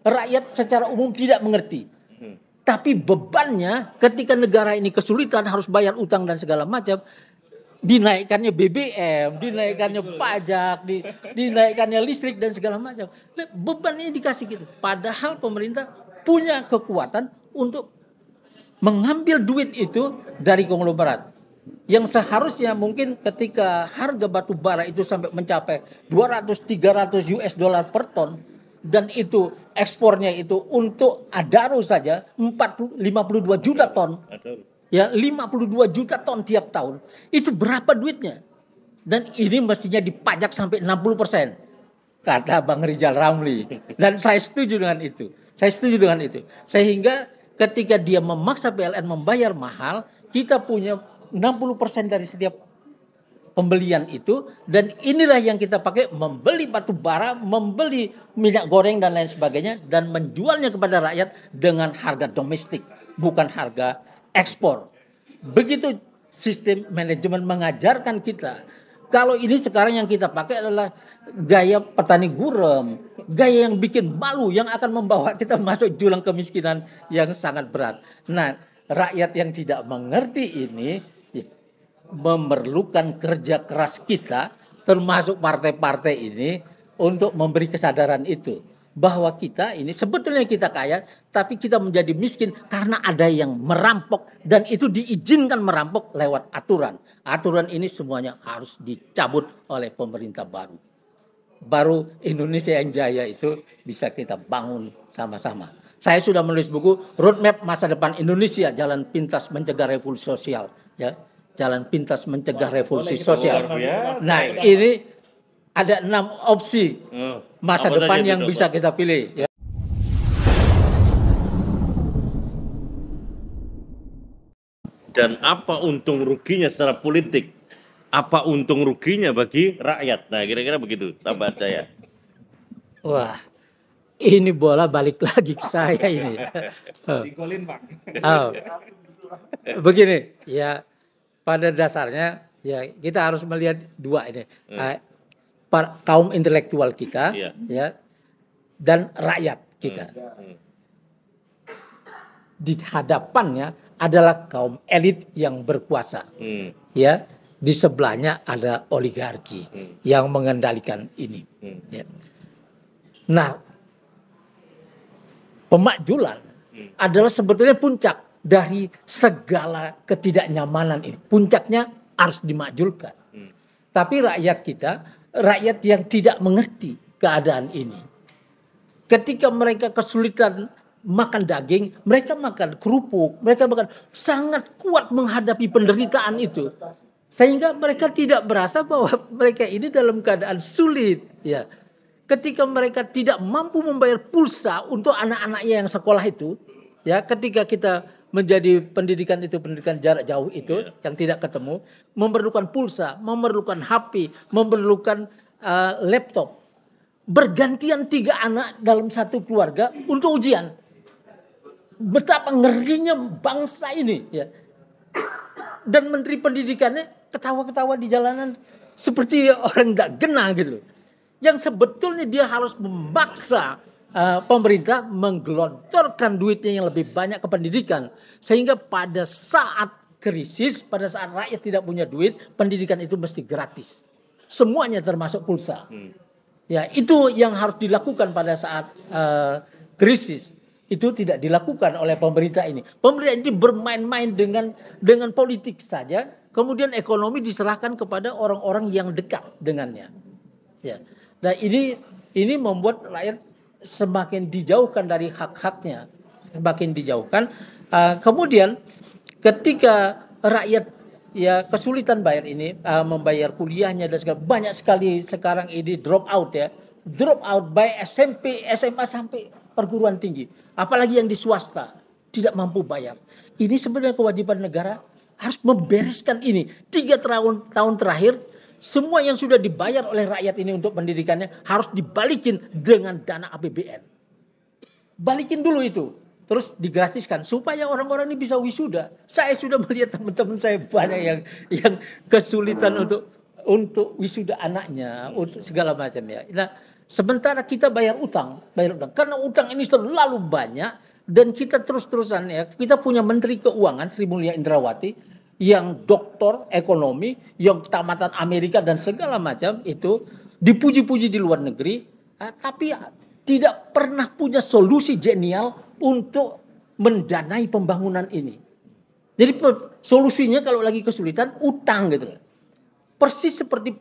Rakyat secara umum tidak mengerti. Tapi bebannya ketika negara ini kesulitan harus bayar utang dan segala macam, dinaikannya BBM, dinaikannya pajak, di, dinaikannya listrik dan segala macam. Nah, bebannya dikasih gitu. Padahal pemerintah punya kekuatan untuk mengambil duit itu dari konglomerat. Yang seharusnya mungkin ketika harga batu bara itu sampai mencapai 200 300 US dollar per ton dan itu ekspornya itu untuk adaro saja 40 52 juta iya, ton. Ya, 52 juta ton tiap tahun. Itu berapa duitnya? Dan ini mestinya dipajak sampai 60% persen kata Bang Rizal Ramli. Dan saya setuju dengan itu. Saya setuju dengan itu. Sehingga ketika dia memaksa PLN membayar mahal, kita punya 60% persen dari setiap pembelian itu dan inilah yang kita pakai membeli batu bara, membeli minyak goreng dan lain sebagainya dan menjualnya kepada rakyat dengan harga domestik, bukan harga ekspor. Begitu sistem manajemen mengajarkan kita. Kalau ini sekarang yang kita pakai adalah gaya petani gurem, gaya yang bikin malu yang akan membawa kita masuk jurang kemiskinan yang sangat berat. Nah, rakyat yang tidak mengerti ini memerlukan kerja keras kita termasuk partai-partai ini untuk memberi kesadaran itu bahwa kita ini sebetulnya kita kaya tapi kita menjadi miskin karena ada yang merampok dan itu diizinkan merampok lewat aturan. Aturan ini semuanya harus dicabut oleh pemerintah baru. Baru Indonesia yang jaya itu bisa kita bangun sama-sama. Saya sudah menulis buku Roadmap Masa Depan Indonesia Jalan Pintas Mencegah Revolusi Sosial ya jalan pintas mencegah revolusi sosial. Nah, ini ada enam opsi oh, masa depan yang gitu, bisa kita pilih. Ya. Dan apa untung ruginya secara politik? Apa untung ruginya bagi rakyat? Nah, kira-kira begitu tambah saya. Wah, ini bola balik lagi ke saya ini. Digolin, Pak. Oh. Begini, ya pada dasarnya ya kita harus melihat dua ini hmm. uh, ah, para, kaum intelektual kita yeah. ya dan rakyat kita. Hmm. hmm. Di hadapannya adalah kaum elit yang berkuasa. Hmm. Ya, di sebelahnya ada oligarki hmm. yang mengendalikan ini. Hmm. Ya. Nah, pemakjulan hmm. adalah sebetulnya puncak dari segala ketidaknyamanan ini. Puncaknya harus dimajulkan. Hmm. Tapi rakyat kita, rakyat yang tidak mengerti keadaan ini. Ketika mereka kesulitan makan daging, mereka makan kerupuk, mereka makan sangat kuat menghadapi penderitaan itu. Sehingga mereka tidak merasa bahwa mereka ini dalam keadaan sulit, ya. Ketika mereka tidak mampu membayar pulsa untuk anak-anaknya yang sekolah itu, ya ketika kita menjadi pendidikan itu pendidikan jarak jauh itu yeah. yang tidak ketemu memerlukan pulsa, memerlukan HP, memerlukan uh, laptop. Bergantian tiga anak dalam satu keluarga untuk ujian. Betapa ngerinya bangsa ini ya. Dan menteri pendidikannya ketawa-ketawa di jalanan seperti orang nggak genah gitu. Yang sebetulnya dia harus memaksa Eh, pemerintah menggelontorkan duitnya yang lebih banyak ke pendidikan sehingga pada saat krisis pada saat rakyat tidak punya duit pendidikan itu mesti gratis semuanya termasuk pulsa hmm. ya itu yang harus dilakukan pada saat uh, krisis itu tidak dilakukan oleh pemerintah ini pemerintah ini bermain-main dengan dengan politik saja kemudian ekonomi diserahkan kepada orang-orang yang dekat dengannya ya nah ini ini membuat rakyat semakin dijauhkan dari hak-haknya, semakin dijauhkan. Uh, kemudian ketika rakyat ya kesulitan bayar ini uh, membayar kuliahnya dan segala banyak sekali sekarang ini drop out ya drop out by SMP SMA sampai perguruan tinggi apalagi yang di swasta tidak mampu bayar ini sebenarnya kewajiban negara harus membereskan ini tiga tahun tahun terakhir semua yang sudah dibayar oleh rakyat ini untuk pendidikannya harus dibalikin dengan dana APBN. Balikin dulu itu. Terus digratiskan supaya orang-orang ini bisa wisuda. Saya sudah melihat teman-teman saya banyak yang yang kesulitan untuk untuk wisuda anaknya, untuk segala macam ya. Nah, sementara kita bayar utang, bayar utang karena utang ini terlalu banyak dan kita terus-terusan ya kita punya menteri keuangan Sri Mulya Indrawati yang doktor ekonomi, yang tamatan Amerika dan segala macam itu dipuji-puji di luar negeri, tapi tidak pernah punya solusi genial untuk mendanai pembangunan ini. Jadi solusinya kalau lagi kesulitan utang gitu. Kan. Persis seperti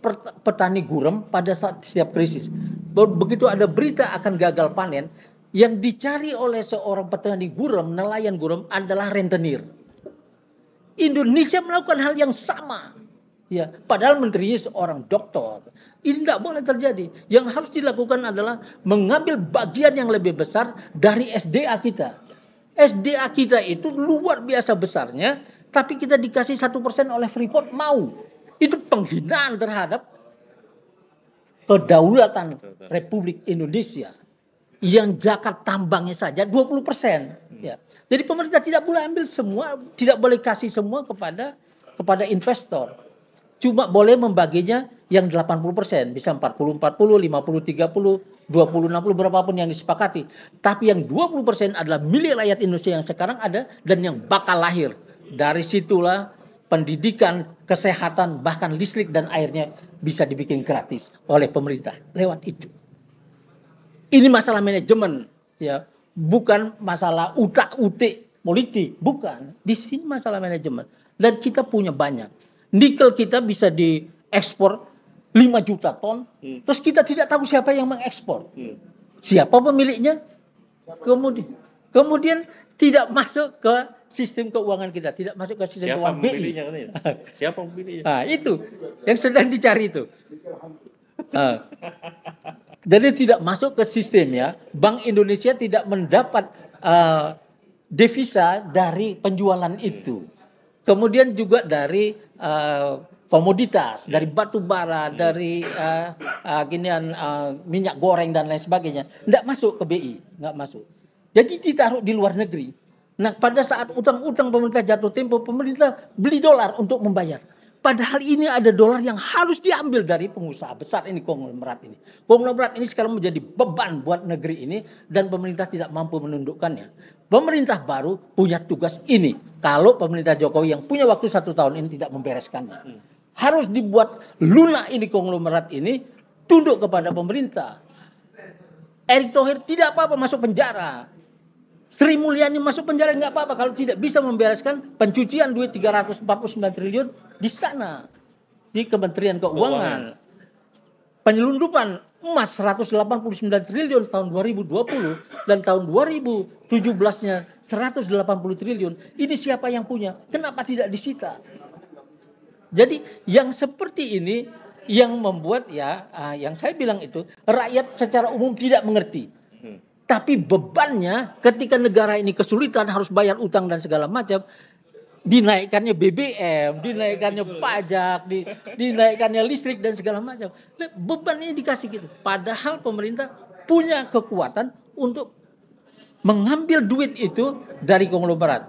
petani gurem pada saat setiap krisis. Begitu ada berita akan gagal panen, yang dicari oleh seorang petani gurem, nelayan gurem adalah rentenir Indonesia melakukan hal yang sama. Ya, padahal menteri seorang doktor. Ini tidak boleh terjadi. Yang harus dilakukan adalah mengambil bagian yang lebih besar dari SDA kita. SDA kita itu luar biasa besarnya, tapi kita dikasih satu persen oleh Freeport mau. Itu penghinaan terhadap kedaulatan Republik Indonesia yang zakat tambangnya saja 20 persen. Hmm. Ya. Jadi pemerintah tidak boleh ambil semua, tidak boleh kasih semua kepada kepada investor. Cuma boleh membaginya yang 80 persen, bisa 40, 40, 50, 30, 20, 60 berapapun yang disepakati. Tapi yang 20 persen adalah milik rakyat Indonesia yang sekarang ada dan yang bakal lahir. Dari situlah pendidikan, kesehatan, bahkan listrik dan airnya bisa dibikin gratis oleh pemerintah lewat itu ini masalah manajemen ya bukan masalah utak utik politik bukan di sini masalah manajemen dan kita punya banyak nikel kita bisa diekspor 5 juta ton hmm. terus kita tidak tahu siapa yang mengekspor hmm. siapa pemiliknya siapa kemudian pemiliknya? kemudian tidak masuk ke sistem keuangan kita tidak masuk ke sistem siapa keuangan pemiliknya BI. siapa pemiliknya nah, itu yang sedang dicari itu Jadi tidak masuk ke sistem ya. Bank Indonesia tidak mendapat uh, devisa dari penjualan itu. Kemudian juga dari uh, komoditas, dari batu bara, dari uh, eh, uh, ginian uh, minyak goreng dan lain sebagainya. Tidak masuk ke BI, nggak masuk. Jadi ditaruh di luar negeri. Nah, pada saat utang-utang pemerintah jatuh tempo, pemerintah beli dolar untuk membayar. Padahal ini ada dolar yang harus diambil dari pengusaha besar ini konglomerat ini. Konglomerat ini sekarang menjadi beban buat negeri ini dan pemerintah tidak mampu menundukkannya. Pemerintah baru punya tugas ini. Kalau pemerintah Jokowi yang punya waktu satu tahun ini tidak membereskannya. Harus dibuat lunak ini konglomerat ini tunduk kepada pemerintah. Erick Thohir tidak apa-apa masuk penjara Sri Mulyani masuk penjara nggak apa-apa kalau tidak bisa membereskan pencucian duit 349 triliun di sana di Kementerian Keuangan. Keuangan. Penyelundupan emas 189 triliun tahun 2020 dan tahun 2017-nya 180 triliun. Ini siapa yang punya? Kenapa tidak disita? Jadi yang seperti ini yang membuat ya ah, yang saya bilang itu rakyat secara umum tidak mengerti tapi bebannya ketika negara ini kesulitan harus bayar utang dan segala macam, dinaikannya BBM, dinaikannya pajak, di, dinaikannya listrik dan segala macam. Bebannya dikasih gitu. Padahal pemerintah punya kekuatan untuk mengambil duit itu dari konglomerat.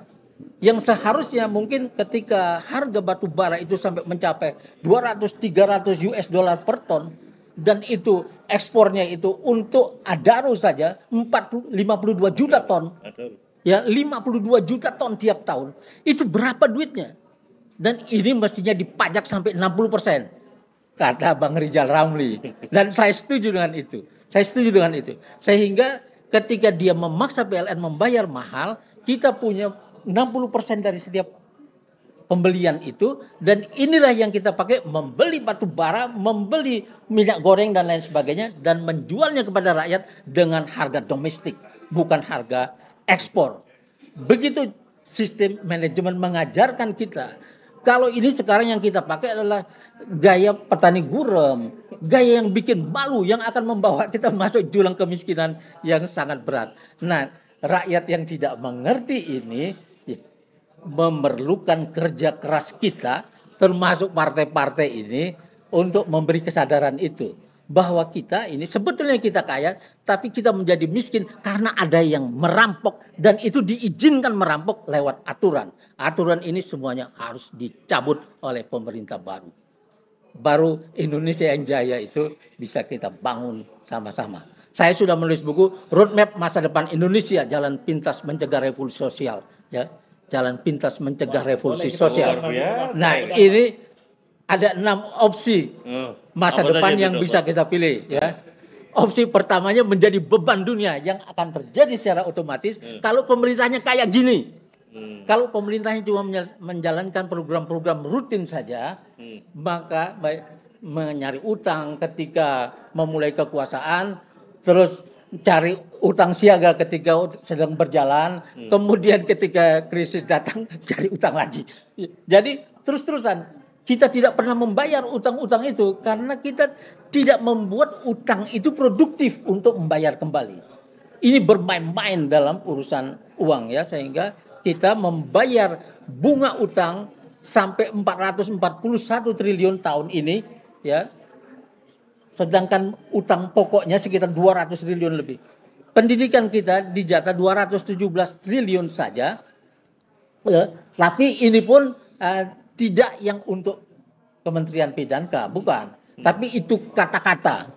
Yang seharusnya mungkin ketika harga batu bara itu sampai mencapai 200 300 US dollar per ton, dan itu ekspornya itu untuk Adaro saja 40, 52 juta ton. Ya, 52 juta ton tiap tahun. Itu berapa duitnya? Dan ini mestinya dipajak sampai 60%. persen Kata Bang Rizal Ramli. Dan saya setuju dengan itu. Saya setuju dengan itu. Sehingga ketika dia memaksa PLN membayar mahal, kita punya 60% persen dari setiap pembelian itu dan inilah yang kita pakai membeli batu bara, membeli minyak goreng dan lain sebagainya dan menjualnya kepada rakyat dengan harga domestik, bukan harga ekspor. Begitu sistem manajemen mengajarkan kita. Kalau ini sekarang yang kita pakai adalah gaya petani gurem, gaya yang bikin malu yang akan membawa kita masuk jurang kemiskinan yang sangat berat. Nah, rakyat yang tidak mengerti ini memerlukan kerja keras kita termasuk partai-partai ini untuk memberi kesadaran itu bahwa kita ini sebetulnya kita kaya tapi kita menjadi miskin karena ada yang merampok dan itu diizinkan merampok lewat aturan. Aturan ini semuanya harus dicabut oleh pemerintah baru. Baru Indonesia yang jaya itu bisa kita bangun sama-sama. Saya sudah menulis buku Roadmap Masa Depan Indonesia Jalan Pintas Mencegah Revolusi Sosial ya jalan pintas mencegah Wah, revolusi sosial. Ya, nah, kita. ini ada enam opsi hmm. masa Apa depan yang bisa kita pilih ya. Opsi pertamanya menjadi beban dunia yang akan terjadi secara otomatis hmm. kalau pemerintahnya kayak gini. Hmm. Kalau pemerintahnya cuma menjalankan program-program rutin saja, hmm. maka baik menyari utang ketika memulai kekuasaan, terus cari utang siaga ketika sedang berjalan, hmm. kemudian ketika krisis datang cari utang lagi. Jadi terus-terusan kita tidak pernah membayar utang-utang itu karena kita tidak membuat utang itu produktif untuk membayar kembali. Ini bermain-main dalam urusan uang ya sehingga kita membayar bunga utang sampai 441 triliun tahun ini ya Sedangkan utang pokoknya sekitar 200 triliun lebih. Pendidikan kita dijata 217 triliun saja. Eh, tapi ini pun eh, tidak yang untuk Kementerian Pidanka, bukan. Tapi itu kata-kata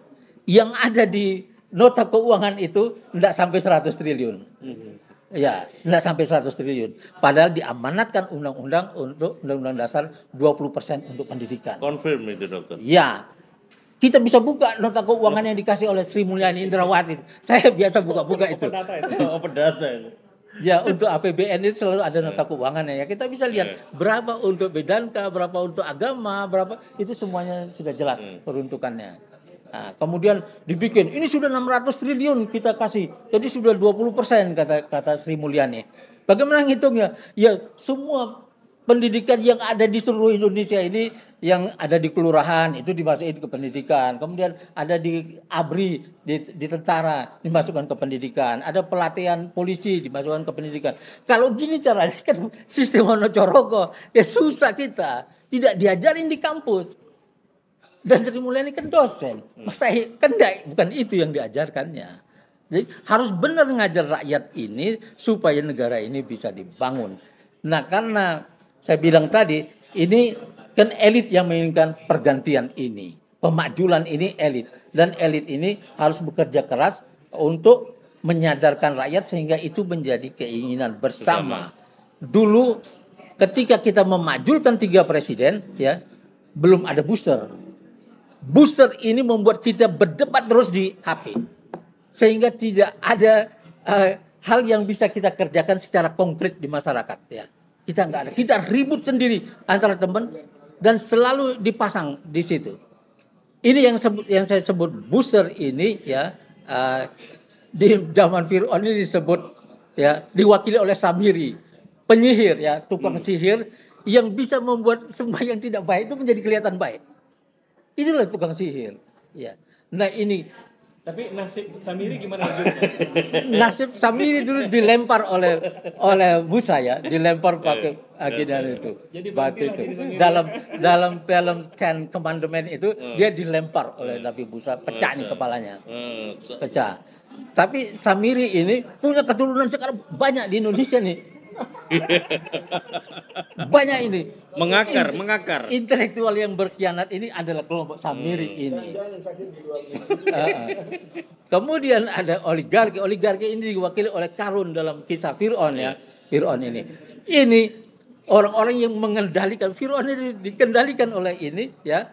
yang ada di nota keuangan itu tidak sampai 100 triliun. Mhm. Ya, tidak sampai 100 triliun. Padahal diamanatkan undang-undang untuk undang-undang dasar 20% untuk pendidikan. Confirm itu, Dokter. Ya kita bisa buka nota keuangan ya. yang dikasih oleh Sri Mulyani Indrawati. Saya biasa buka-buka oh, itu. Open data oh, itu. Ya untuk APBN itu selalu ada nota ya. keuangannya ya. Kita bisa lihat ya. berapa untuk bedanka, berapa untuk agama, berapa itu semuanya sudah jelas hmm. peruntukannya. Nah, kemudian dibikin ini sudah 600 triliun kita kasih. Jadi sudah 20% kata kata Sri Mulyani. Bagaimana ngitungnya? Ya semua pendidikan yang ada di seluruh Indonesia ini yang ada di kelurahan itu dimasukin ke pendidikan. Kemudian ada di ABRI di, di tentara dimasukkan ke pendidikan. Ada pelatihan polisi dimasukkan ke pendidikan. Kalau gini caranya kan sistem monocoroko ya susah kita tidak diajarin di kampus. Dan dari mulai ini kan dosen. Hmm. Masa kan bukan itu yang diajarkannya. Jadi harus benar ngajar rakyat ini supaya negara ini bisa dibangun. Nah karena saya bilang tadi, ini kan elit yang menginginkan pergantian ini. pemajulan ini elit. Dan elit ini harus bekerja keras untuk menyadarkan rakyat sehingga itu menjadi keinginan bersama. Dulu ketika kita memajulkan tiga presiden, ya belum ada booster. Booster ini membuat kita berdebat terus di HP. Sehingga tidak ada uh, hal yang bisa kita kerjakan secara konkret di masyarakat ya. Kita nggak ada. Kita ribut sendiri antara teman dan selalu dipasang di situ. Ini yang sebut yang saya sebut booster ini ya uh, di zaman Fir'aun ini disebut ya diwakili oleh Samiri, penyihir ya, tukang hmm. sihir yang bisa membuat semua yang tidak baik itu menjadi kelihatan baik. Inilah tukang sihir. Ya. Nah ini tapi nasib Samiri gimana? nasib Samiri dulu dilempar oleh oleh Musa ya, dilempar pakai agidan itu. Jadi batu itu. Dalam dalam film Ten Commandment itu hmm. dia dilempar oleh hmm. Nabi Musa, pecah nih hmm. kepalanya. Pecah. Tapi Samiri ini punya keturunan sekarang banyak di Indonesia nih banyak ini. Mengakar, ini, mengakar. Intelektual yang berkhianat ini adalah kelompok Samiri hmm. ini. Kemudian ada oligarki. Oligarki ini diwakili oleh Karun dalam kisah Fir'aun ya. Fir'aun ini. Ini orang-orang yang mengendalikan. Fir'aun ini dikendalikan oleh ini ya.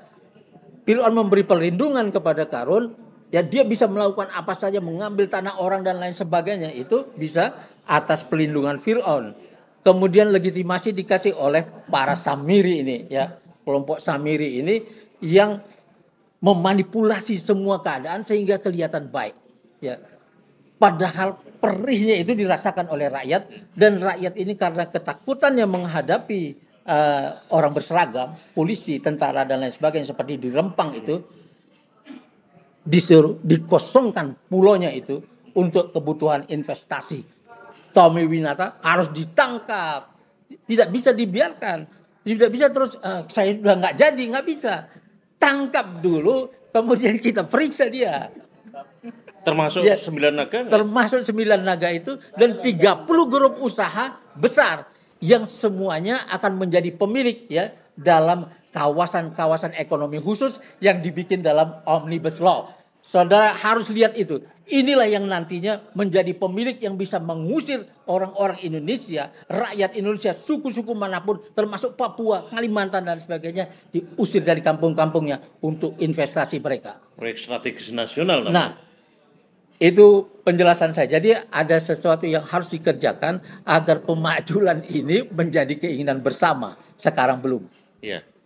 Fir'aun memberi perlindungan kepada Karun ya dia bisa melakukan apa saja mengambil tanah orang dan lain sebagainya itu bisa atas pelindungan Firaun kemudian legitimasi dikasih oleh para Samiri ini ya kelompok Samiri ini yang memanipulasi semua keadaan sehingga kelihatan baik ya padahal perihnya itu dirasakan oleh rakyat dan rakyat ini karena ketakutan yang menghadapi uh, orang berseragam polisi tentara dan lain sebagainya seperti di Rempang itu disuruh dikosongkan pulonya itu untuk kebutuhan investasi. Tommy Winata harus ditangkap, tidak bisa dibiarkan, tidak bisa terus uh, saya udah nggak jadi nggak bisa. Tangkap dulu, kemudian kita periksa dia. Termasuk ya, sembilan naga? Termasuk sembilan naga itu dan 30 grup usaha besar yang semuanya akan menjadi pemilik ya dalam kawasan-kawasan ekonomi khusus yang dibikin dalam Omnibus Law. Saudara harus lihat itu. Inilah yang nantinya menjadi pemilik yang bisa mengusir orang-orang Indonesia, rakyat Indonesia, suku-suku manapun, termasuk Papua, Kalimantan, dan sebagainya, diusir dari kampung-kampungnya untuk investasi mereka. Proyek strategis nasional. Nah, itu penjelasan saya. Jadi ada sesuatu yang harus dikerjakan agar pemajulan ini menjadi keinginan bersama. Sekarang belum. Iya.